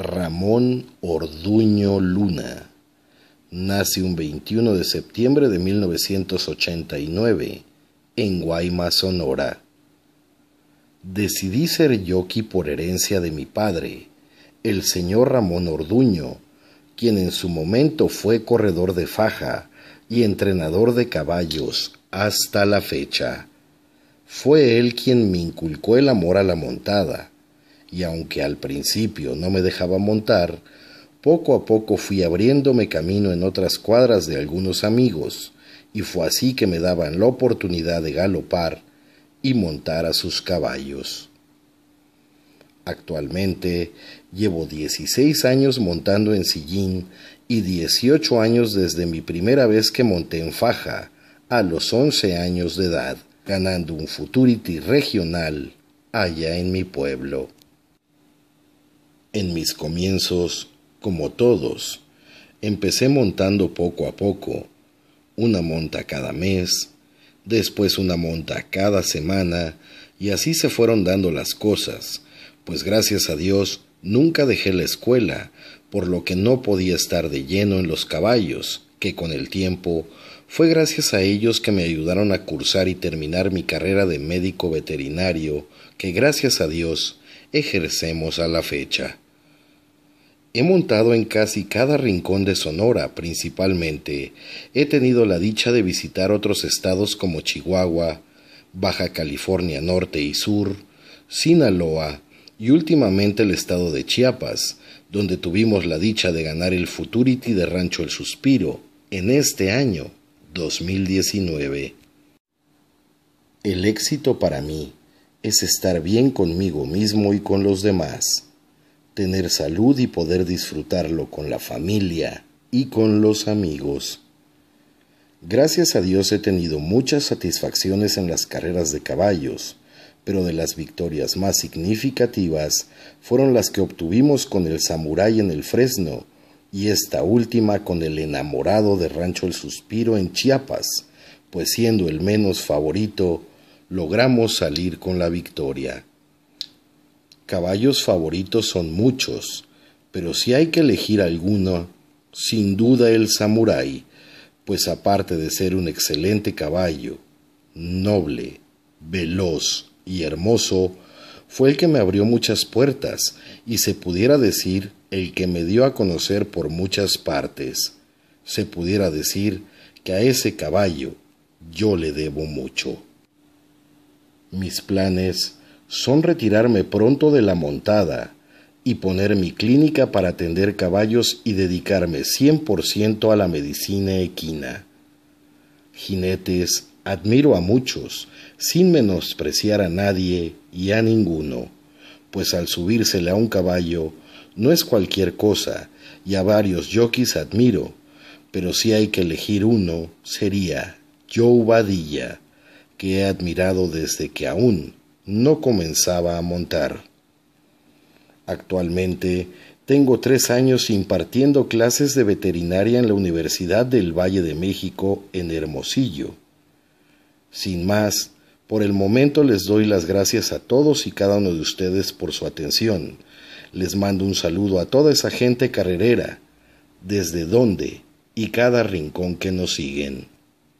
Ramón Orduño Luna. Nace un 21 de septiembre de 1989 en Guaymas, Sonora. Decidí ser yoki por herencia de mi padre, el señor Ramón Orduño, quien en su momento fue corredor de faja y entrenador de caballos hasta la fecha. Fue él quien me inculcó el amor a la montada, y aunque al principio no me dejaba montar, poco a poco fui abriéndome camino en otras cuadras de algunos amigos, y fue así que me daban la oportunidad de galopar y montar a sus caballos. Actualmente llevo 16 años montando en sillín y 18 años desde mi primera vez que monté en faja, a los 11 años de edad, ganando un futurity regional allá en mi pueblo. En mis comienzos, como todos, empecé montando poco a poco, una monta cada mes, después una monta cada semana, y así se fueron dando las cosas, pues gracias a Dios nunca dejé la escuela, por lo que no podía estar de lleno en los caballos, que con el tiempo fue gracias a ellos que me ayudaron a cursar y terminar mi carrera de médico veterinario, que gracias a Dios ejercemos a la fecha. He montado en casi cada rincón de Sonora principalmente. He tenido la dicha de visitar otros estados como Chihuahua, Baja California Norte y Sur, Sinaloa y últimamente el estado de Chiapas, donde tuvimos la dicha de ganar el Futurity de Rancho El Suspiro en este año 2019. El éxito para mí es estar bien conmigo mismo y con los demás, tener salud y poder disfrutarlo con la familia y con los amigos. Gracias a Dios he tenido muchas satisfacciones en las carreras de caballos, pero de las victorias más significativas fueron las que obtuvimos con el samurái en el Fresno y esta última con el enamorado de Rancho El Suspiro en Chiapas, pues siendo el menos favorito, logramos salir con la victoria. Caballos favoritos son muchos, pero si hay que elegir alguno, sin duda el samurái, pues aparte de ser un excelente caballo, noble, veloz y hermoso, fue el que me abrió muchas puertas y se pudiera decir el que me dio a conocer por muchas partes. Se pudiera decir que a ese caballo yo le debo mucho. Mis planes son retirarme pronto de la montada y poner mi clínica para atender caballos y dedicarme 100% a la medicina equina. Jinetes admiro a muchos, sin menospreciar a nadie y a ninguno, pues al subírsele a un caballo no es cualquier cosa, y a varios jockeys admiro, pero si hay que elegir uno, sería Joe Vadilla que he admirado desde que aún no comenzaba a montar. Actualmente tengo tres años impartiendo clases de veterinaria en la Universidad del Valle de México en Hermosillo. Sin más, por el momento les doy las gracias a todos y cada uno de ustedes por su atención. Les mando un saludo a toda esa gente carrerera, desde donde y cada rincón que nos siguen.